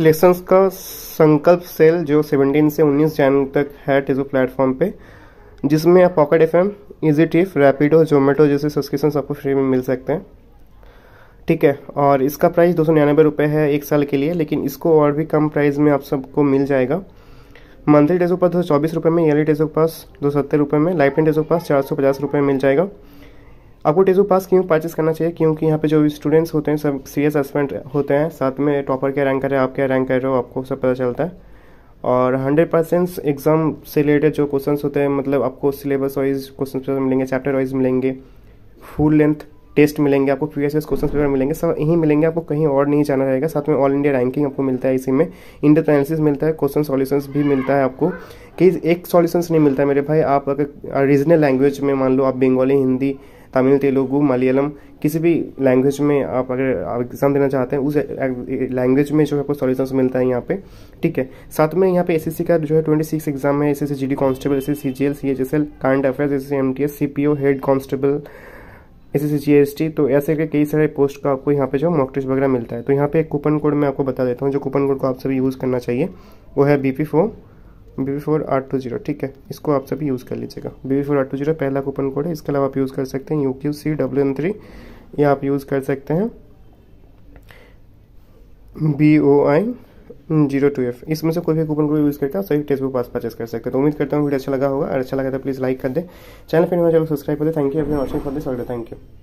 selections का संकल्प cell जो 17 से 19 जैन तक है टेजो प्लेटफॉर्म पे जिसमें आप पॉकेट एफ एम ईजी टिफ रैपिडो जोमेटो जैसे सब्सक्रिप्शन आपको फ्री में मिल सकते हैं ठीक है और इसका प्राइस दो सौ रुपये है एक साल के लिए लेकिन इसको और भी कम प्राइस में आप सबको मिल जाएगा मंथली डेजो पास दो सौ चौबीस रुपये में ईयरली डेजो पास दो सौ सत्तर रुपये में लाइफ टाइम डेजो पास चार सौ पचास रुपये मिल जाएगा आपको टेजू पास क्यों परचेस करना चाहिए क्योंकि यहाँ पे जो स्टूडेंट्स होते हैं सब सीरियस एस्पेंट होते हैं साथ में टॉपर क्या रैंक कर रहे हैं आप क्या रैंक कर रहे हो आपको सब पता चलता है और हंड्रेड परसेंट एग्ज़ाम से रिलेटेड जो क्वेश्चन होते हैं मतलब आपको सिलेबस वाइज क्वेश्चन मिलेंगे चैप्टर वाइज मिलेंगे फुल लेंथ टेस्ट मिलेंगे आपको प्रीवियस क्वेश्चन पेपर मिलेंगे सब यहीं मिलेंगे आपको कहीं और नहीं जाना रहेगा साथ में ऑल इंडिया रैंकिंग आपको मिलता है इसी में इंडियन एनालिसिस मिलता है क्वेश्चन सॉल्यूशंस भी मिलता है आपको कि एक सॉल्यूशंस नहीं मिलता है मेरे भाई आप अगर रीजनल लैंग्वेज में मान लो आप बंगाली हिंदी तमिल तेलुगु मलयालम किसी भी लैंग्वेज में आप अगर एग्जाम देना चाहते हैं उस लैंग्वेज में जो है आपको सॉल्यूशन मिलता है यहाँ पे ठीक है साथ में यहाँ पे एसएससी का जो है ट्वेंटी सिक्स एग्जाम है S S G constable S S C G L C H S L current affairs S S M T S C P O head constable S S G S T तो ऐसे के कई सारे post का आपको यहाँ पे जो मॉक टेस्ट वगैरह मिलता है तो यहाँ पे एक कूपन कोड मैं आपको बता देता हूँ जो कूपन कोड को आप सभी यूज़ करना चाहिए वो है B P four B B four आठ टू जीरो ठीक है इसको आप सभी यूज़ कर लीजिएगा बी बी फोर आठ टू जीरो पहला कूपन कोड है इसके अलावा आप यूज़ कर सकते हैं U Q C W N three ये आप यूज़ कर सकते हैं B O I zero two F इसमें से कोई भी कूपन कोड यूज़ करके आप सभी टेक्स्ट बुक पास परचेस कर सकते हैं तो उम्मीद करता हूँ वीडियो अच्छा लगा होगा अच्छा लगा तो प्लीज़ लाइक कर दे चैनल पर हमारे सब्सक्राइब कर दे थैंक यू अपने watching for this order thank you